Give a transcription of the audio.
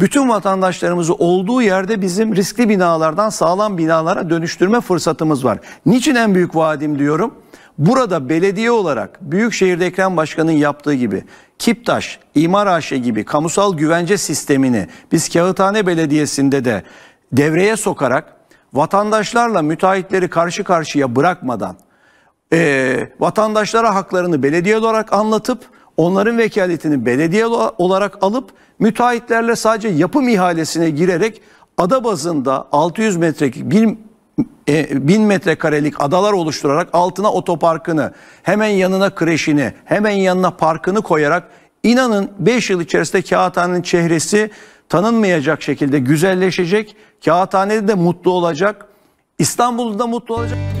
bütün vatandaşlarımızı olduğu yerde bizim riskli binalardan sağlam binalara dönüştürme fırsatımız var. Niçin en büyük vaadim diyorum? Burada belediye olarak Büyükşehir'de Ekrem Başkan'ın yaptığı gibi Kiptaş, İmar aşe gibi kamusal güvence sistemini biz Kağıthane Belediyesi'nde de devreye sokarak vatandaşlarla müteahhitleri karşı karşıya bırakmadan e, vatandaşlara haklarını belediye olarak anlatıp onların vekaletini belediye olarak alıp müteahhitlerle sadece yapım ihalesine girerek ada bazında 600 metrelik 1 e, 1000 metrekarelik adalar oluşturarak altına otoparkını, hemen yanına kreşini, hemen yanına parkını koyarak inanın 5 yıl içerisinde kağıthanenin çehresi tanınmayacak şekilde güzelleşecek. Kağıthanede de mutlu olacak. İstanbul'da mutlu olacak.